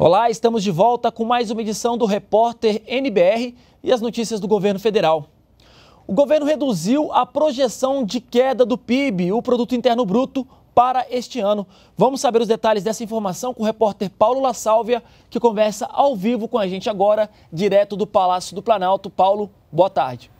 Olá, estamos de volta com mais uma edição do Repórter NBR e as notícias do governo federal. O governo reduziu a projeção de queda do PIB, o Produto Interno Bruto, para este ano. Vamos saber os detalhes dessa informação com o repórter Paulo La Sálvia, que conversa ao vivo com a gente agora, direto do Palácio do Planalto. Paulo, boa tarde.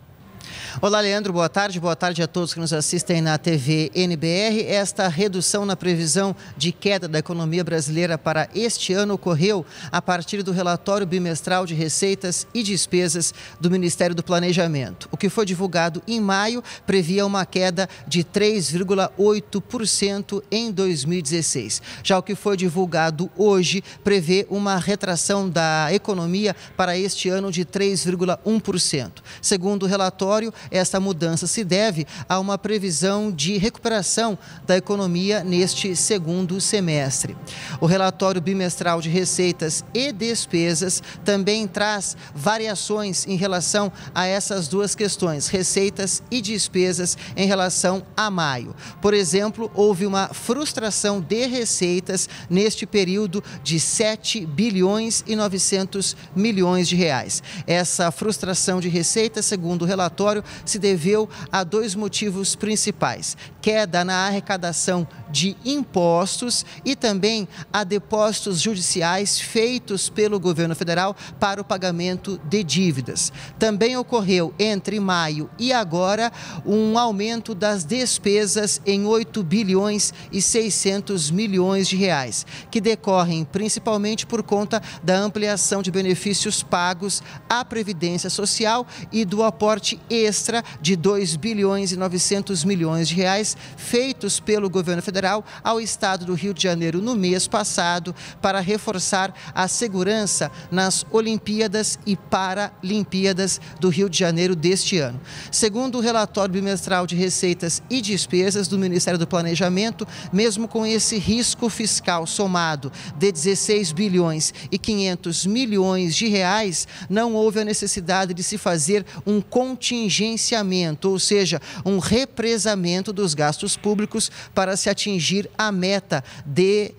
Olá, Leandro, boa tarde. Boa tarde a todos que nos assistem na TV NBR. Esta redução na previsão de queda da economia brasileira para este ano ocorreu a partir do relatório bimestral de receitas e despesas do Ministério do Planejamento. O que foi divulgado em maio previa uma queda de 3,8% em 2016. Já o que foi divulgado hoje prevê uma retração da economia para este ano de 3,1%. Segundo o relatório, transitório, essa mudança se deve a uma previsão de recuperação da economia neste segundo semestre. O relatório bimestral de receitas e despesas também traz variações em relação a essas duas questões, receitas e despesas, em relação a maio. Por exemplo, houve uma frustração de receitas neste período de 7 bilhões e 900 milhões de reais. Essa frustração de receitas, segundo o relatório, relatório se deveu a dois motivos principais: queda na arrecadação de impostos e também a depósitos judiciais feitos pelo governo federal para o pagamento de dívidas. Também ocorreu entre maio e agora um aumento das despesas em 8 bilhões e 600 milhões de reais, que decorrem principalmente por conta da ampliação de benefícios pagos à Previdência Social e do aporte extra de 2 bilhões e 900 milhões de reais feitos pelo governo federal Federal ao Estado do Rio de Janeiro no mês passado para reforçar a segurança nas Olimpíadas e Paralimpíadas do Rio de Janeiro deste ano. Segundo o relatório bimestral de receitas e despesas do Ministério do Planejamento, mesmo com esse risco fiscal somado de 16 bilhões e 500 milhões de reais, não houve a necessidade de se fazer um contingenciamento, ou seja, um represamento dos gastos públicos para se atingir atingir a meta de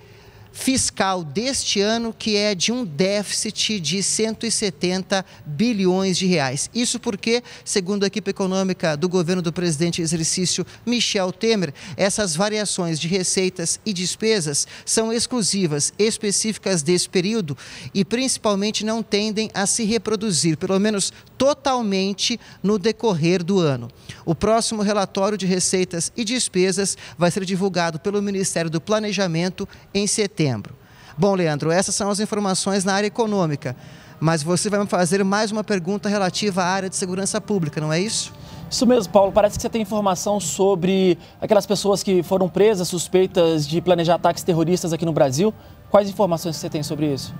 fiscal deste ano, que é de um déficit de 170 bilhões de reais. Isso porque, segundo a equipe econômica do governo do presidente exercício Michel Temer, essas variações de receitas e despesas são exclusivas, específicas desse período e principalmente não tendem a se reproduzir, pelo menos totalmente, no decorrer do ano. O próximo relatório de receitas e despesas vai ser divulgado pelo Ministério do Planejamento em setembro setembro. Bom, Leandro, essas são as informações na área econômica, mas você vai me fazer mais uma pergunta relativa à área de segurança pública, não é isso? Isso mesmo, Paulo. Parece que você tem informação sobre aquelas pessoas que foram presas suspeitas de planejar ataques terroristas aqui no Brasil. Quais informações você tem sobre isso?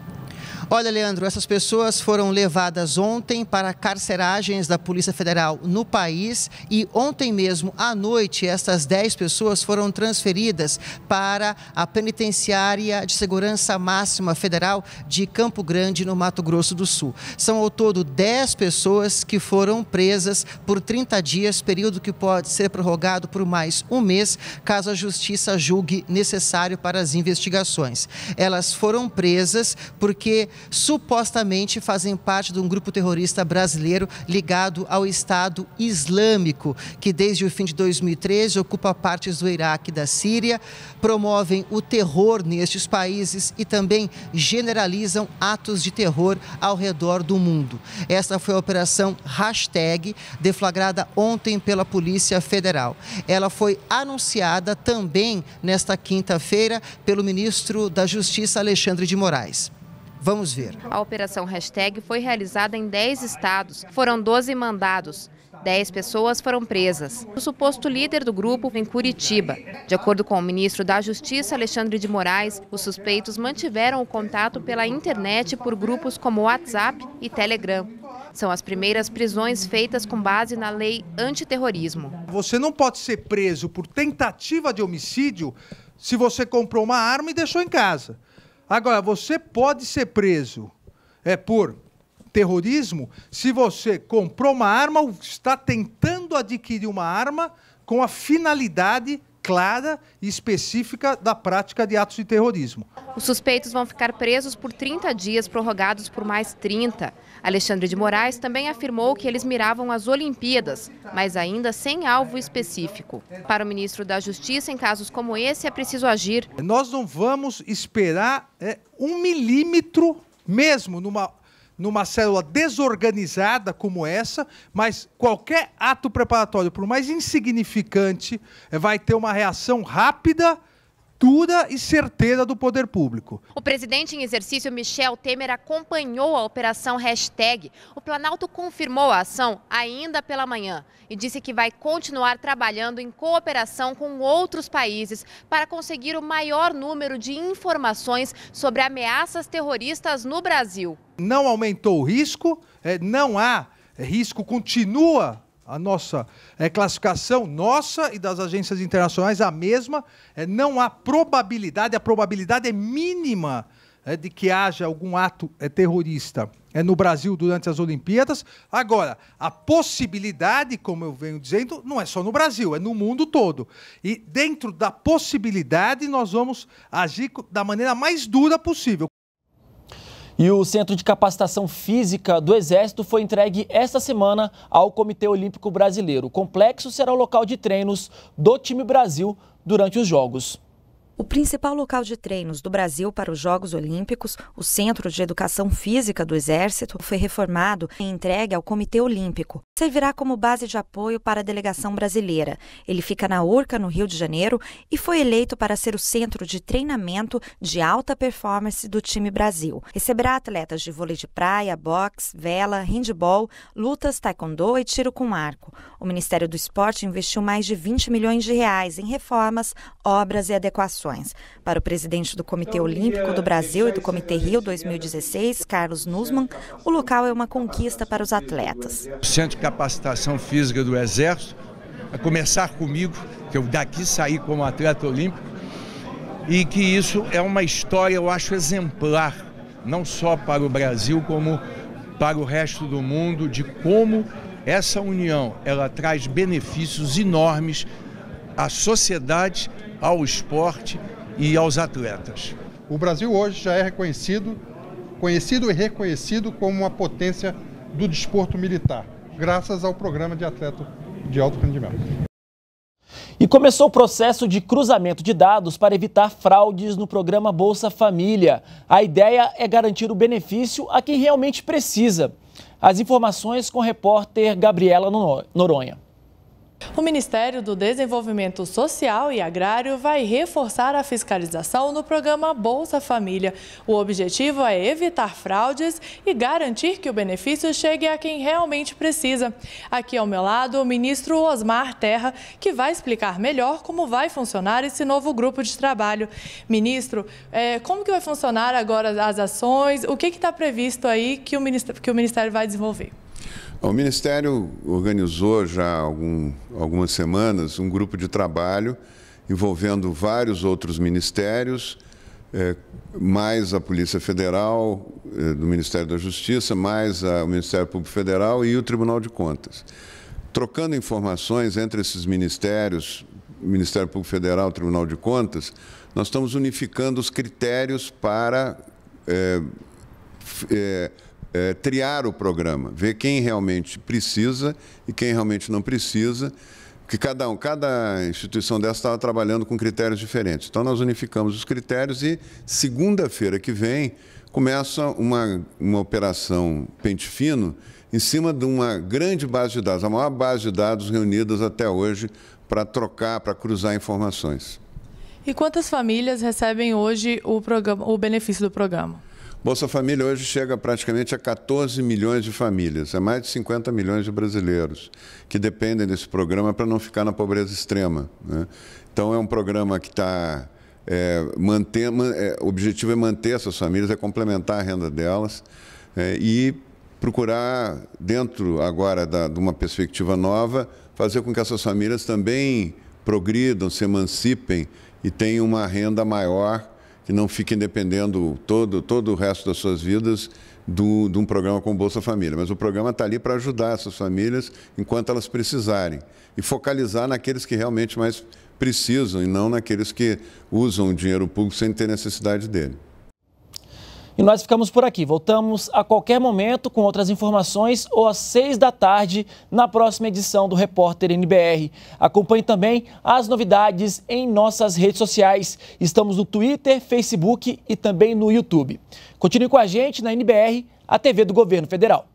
Olha, Leandro, essas pessoas foram levadas ontem para carceragens da Polícia Federal no país e ontem mesmo à noite essas 10 pessoas foram transferidas para a penitenciária de segurança máxima federal de Campo Grande, no Mato Grosso do Sul. São ao todo 10 pessoas que foram presas por 30 dias, período que pode ser prorrogado por mais um mês, caso a justiça julgue necessário para as investigações. Elas foram presas porque supostamente fazem parte de um grupo terrorista brasileiro ligado ao Estado Islâmico, que desde o fim de 2013 ocupa partes do Iraque e da Síria, promovem o terror nestes países e também generalizam atos de terror ao redor do mundo. Esta foi a operação Hashtag, deflagrada ontem pela Polícia Federal. Ela foi anunciada também nesta quinta-feira pelo ministro da Justiça, Alexandre de Moraes. Vamos ver. A operação hashtag foi realizada em 10 estados. Foram 12 mandados. 10 pessoas foram presas. O suposto líder do grupo em Curitiba. De acordo com o ministro da Justiça, Alexandre de Moraes, os suspeitos mantiveram o contato pela internet por grupos como WhatsApp e Telegram. São as primeiras prisões feitas com base na lei antiterrorismo. Você não pode ser preso por tentativa de homicídio se você comprou uma arma e deixou em casa. Agora, você pode ser preso é, por terrorismo se você comprou uma arma ou está tentando adquirir uma arma com a finalidade clara e específica da prática de atos de terrorismo. Os suspeitos vão ficar presos por 30 dias, prorrogados por mais 30. Alexandre de Moraes também afirmou que eles miravam as Olimpíadas, mas ainda sem alvo específico. Para o ministro da Justiça, em casos como esse, é preciso agir. Nós não vamos esperar é, um milímetro, mesmo numa numa célula desorganizada como essa, mas qualquer ato preparatório, por mais insignificante, vai ter uma reação rápida estrutura e certeza do poder público. O presidente em exercício, Michel Temer, acompanhou a operação hashtag. O Planalto confirmou a ação ainda pela manhã e disse que vai continuar trabalhando em cooperação com outros países para conseguir o maior número de informações sobre ameaças terroristas no Brasil. Não aumentou o risco, é, não há risco, continua a nossa é, classificação, nossa e das agências internacionais, a mesma. É, não há probabilidade, a probabilidade é mínima é, de que haja algum ato é, terrorista é, no Brasil durante as Olimpíadas. Agora, a possibilidade, como eu venho dizendo, não é só no Brasil, é no mundo todo. E dentro da possibilidade, nós vamos agir da maneira mais dura possível. E o Centro de Capacitação Física do Exército foi entregue esta semana ao Comitê Olímpico Brasileiro. O complexo será o local de treinos do time Brasil durante os Jogos. O principal local de treinos do Brasil para os Jogos Olímpicos, o Centro de Educação Física do Exército, foi reformado e entregue ao Comitê Olímpico servirá como base de apoio para a delegação brasileira. Ele fica na Urca, no Rio de Janeiro, e foi eleito para ser o centro de treinamento de alta performance do time Brasil. Receberá atletas de vôlei de praia, boxe, vela, handball, lutas, taekwondo e tiro com arco. O Ministério do Esporte investiu mais de 20 milhões de reais em reformas, obras e adequações. Para o presidente do Comitê então, Olímpico do Brasil e do Comitê Rio 2016, Carlos Nussmann, o local é uma conquista para os atletas. O Centro capacitação física do Exército, a começar comigo, que eu daqui saí como atleta olímpico, e que isso é uma história, eu acho, exemplar, não só para o Brasil, como para o resto do mundo, de como essa união ela traz benefícios enormes à sociedade, ao esporte e aos atletas. O Brasil hoje já é reconhecido, conhecido e reconhecido como uma potência do desporto militar graças ao programa de atleta de alto rendimento. E começou o processo de cruzamento de dados para evitar fraudes no programa Bolsa Família. A ideia é garantir o benefício a quem realmente precisa. As informações com o repórter Gabriela Noronha. O Ministério do Desenvolvimento Social e Agrário vai reforçar a fiscalização no programa Bolsa Família. O objetivo é evitar fraudes e garantir que o benefício chegue a quem realmente precisa. Aqui ao meu lado, o ministro Osmar Terra, que vai explicar melhor como vai funcionar esse novo grupo de trabalho. Ministro, é, como que vai funcionar agora as ações? O que está previsto aí que o Ministério vai desenvolver? O Ministério organizou já algum, algumas semanas um grupo de trabalho envolvendo vários outros ministérios, é, mais a Polícia Federal, é, do Ministério da Justiça, mais a, o Ministério Público Federal e o Tribunal de Contas. Trocando informações entre esses ministérios, Ministério Público Federal, Tribunal de Contas, nós estamos unificando os critérios para. É, é é, triar o programa, ver quem realmente precisa e quem realmente não precisa, porque cada, um, cada instituição dessa estava trabalhando com critérios diferentes. Então, nós unificamos os critérios e segunda-feira que vem começa uma, uma operação pente fino em cima de uma grande base de dados, a maior base de dados reunidas até hoje para trocar, para cruzar informações. E quantas famílias recebem hoje o, programa, o benefício do programa? Bolsa Família hoje chega praticamente a 14 milhões de famílias, é mais de 50 milhões de brasileiros que dependem desse programa para não ficar na pobreza extrema. Né? Então é um programa que está é, é, o objetivo é manter essas famílias, é complementar a renda delas é, e procurar dentro agora da, de uma perspectiva nova fazer com que essas famílias também progridam, se emancipem e tenham uma renda maior e não fiquem dependendo todo, todo o resto das suas vidas do, de um programa como Bolsa Família. Mas o programa está ali para ajudar essas famílias enquanto elas precisarem e focalizar naqueles que realmente mais precisam e não naqueles que usam o dinheiro público sem ter necessidade dele. E nós ficamos por aqui. Voltamos a qualquer momento com outras informações ou às seis da tarde na próxima edição do Repórter NBR. Acompanhe também as novidades em nossas redes sociais. Estamos no Twitter, Facebook e também no YouTube. Continue com a gente na NBR, a TV do Governo Federal.